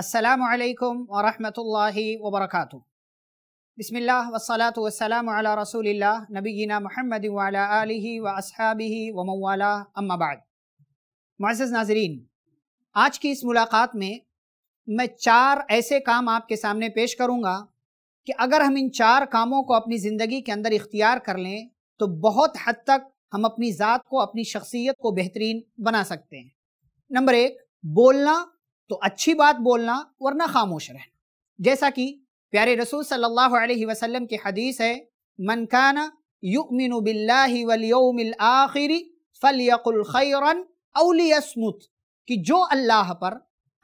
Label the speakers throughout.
Speaker 1: असलकम वरहमल वबरक बसमिल्ल वसलात वसलाम रसूलिल्ला नबीना महमद आलि व असहाबी व मवाला अम्माबाद मज़ नाजरीन आज की इस मुलाकात में मैं चार ऐसे काम आपके सामने पेश करूँगा कि अगर हम इन चार कामों को अपनी ज़िंदगी के अंदर इख्तियार कर लें तो बहुत हद तक हम अपनी ज़ात को अपनी शख्सियत को बेहतरीन बना सकते हैं नंबर एक बोलना तो अच्छी बात बोलना वरना खामोश रहना जैसा कि प्यारे रसूल सल्लल्लाहु अलैहि वसल्लम की हदीस है मन काना युमिन बिल्लाहि वल यौमिल आखिर खैरन कि जो अल्लाह पर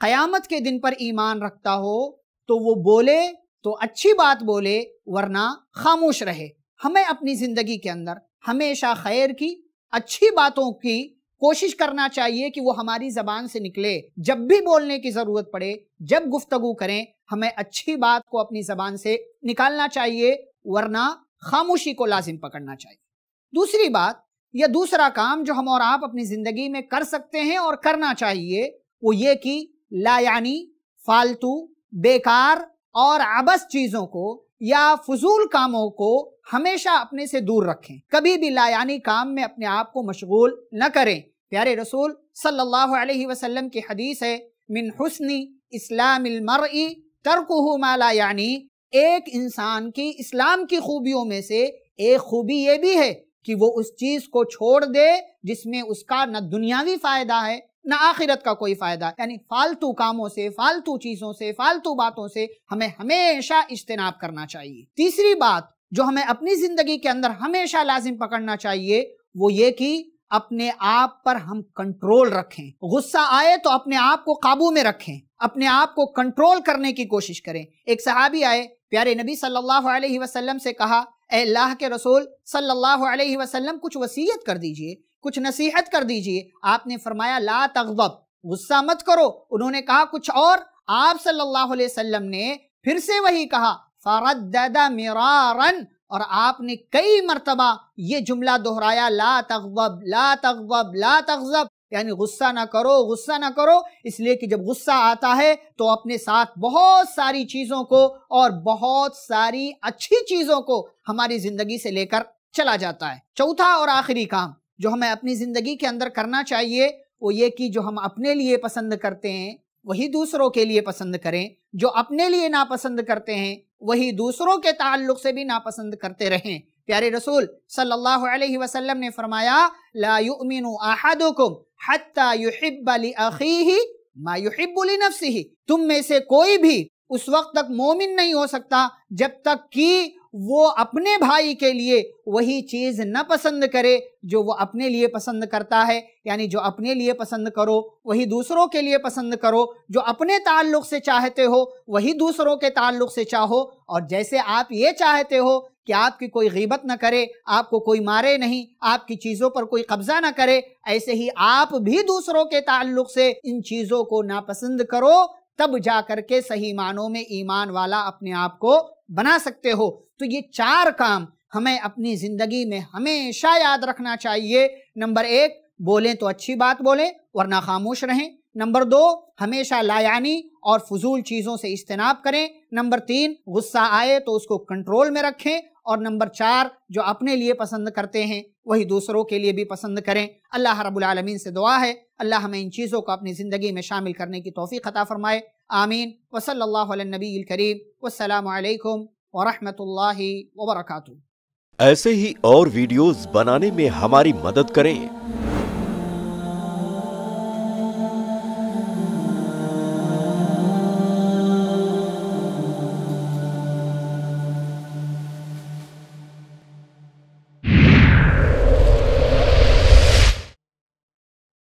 Speaker 1: क़यामत के दिन पर ईमान रखता हो तो वो बोले तो अच्छी बात बोले वरना खामोश रहे हमें अपनी ज़िंदगी के अंदर हमेशा खैर की अच्छी बातों की कोशिश करना चाहिए कि वो हमारी जबान से निकले जब भी बोलने की जरूरत पड़े जब गुफ्तगु करें हमें अच्छी बात को अपनी जबान से निकालना चाहिए वरना खामोशी को लाजिम पकड़ना चाहिए दूसरी बात या दूसरा काम जो हम और आप अपनी जिंदगी में कर सकते हैं और करना चाहिए वो ये कि लायानी फालतू बेकार और आबस चीजों को या फजूल कामों को हमेशा अपने से दूर रखें कभी भी लायानी काम में अपने आप को मशगूल न करें प्यारे रसूल सल्लल्लाहु अलैहि वसल्लम की हदीस है मिन हुस्नी इस्लाम तरकहु माला यानी एक इंसान की इस्लाम की खूबियों में से एक खूबी ये भी है कि वो उस चीज को छोड़ दे जिसमें उसका न दुनियावी फायदा है न आखिरत का कोई फायदा यानी फालतू कामों से फालतू चीजों से फालतू बातों से हमें हमेशा इज्तनाब करना चाहिए तीसरी बात जो हमें अपनी जिंदगी के अंदर हमेशा लाजिम पकड़ना चाहिए वो ये कि अपने आप पर हम कंट्रोल रखें गुस्सा आए तो अपने आप को काबू में रखें अपने आप को कंट्रोल करने की कोशिश करें एक सहाबी आए प्यारे नबी सल्लल्लाहु अलैहि वसल्लम से कहा अल्लाह के रसूल सल्लल्लाहु अलैहि वसल्लम कुछ वसीयत कर दीजिए कुछ नसीहत कर दीजिए आपने फरमाया ला तगब गुस्सा मत करो उन्होंने कहा कुछ और आप सल्लल्लाहु अलैहि वसल्लम ने फिर से वही कहा फरददा मिरारन और आपने कई मरतबा ये जुमला दोहराया ला तगब ला तगब ला तगजब यानी गुस्सा ना करो गुस्सा ना करो इसलिए कि जब गुस्सा आता है तो अपने साथ बहुत सारी चीज़ों को और बहुत सारी अच्छी चीज़ों को हमारी ज़िंदगी से लेकर चला जाता है चौथा और आखिरी काम जो हमें अपनी ज़िंदगी के अंदर करना चाहिए वो ये कि जो हम अपने लिए पसंद करते हैं वही दूसरों के लिए पसंद करें जो अपने लिए नापसंद करते हैं वही दूसरों के ताल्लुक से भी नापसंद करते रहें प्यारे रसूल सल्लल्लाहु अलैहि वसल्लम ने फरमाया हत्ता मा तुम में से कोई भी उस वक्त तक मोमिन नहीं हो सकता जब तक कि वो अपने भाई के लिए वही चीज न पसंद करे जो वो अपने लिए पसंद करता है यानी जो अपने लिए पसंद करो वही दूसरों के लिए पसंद करो जो अपने ताल्लुक से चाहते हो वही दूसरों के ताल्लुक से चाहो और जैसे आप ये चाहते हो कि आपकी कोई गीबत ना करे आपको कोई मारे नहीं आपकी चीज़ों पर कोई कब्जा ना करे ऐसे ही आप भी दूसरों के ताल्लुक से इन चीज़ों को नापसंद करो तब जा करके सही मानों में ईमान वाला अपने आप को बना सकते हो तो ये चार काम हमें अपनी जिंदगी में हमेशा याद रखना चाहिए नंबर एक बोलें तो अच्छी बात बोलें वरना खामोश रहें नंबर दो हमेशा लायानी और फजूल चीज़ों से इज्तनाब करें नंबर तीन गुस्सा आए तो उसको कंट्रोल में रखें और नंबर चार जो अपने लिए पसंद करते हैं वही दूसरों के लिए भी पसंद करें अल्लाह रबालमीन से दुआ है अल्लाह हमें इन चीज़ों को अपनी ज़िंदगी में शामिल करने की तोफ़ी अता फ़रमाए आमीन वसल्ला नबी करीम वालकम वरहमल वबरक ऐसे ही और वीडियोज़ बनाने में हमारी मदद करें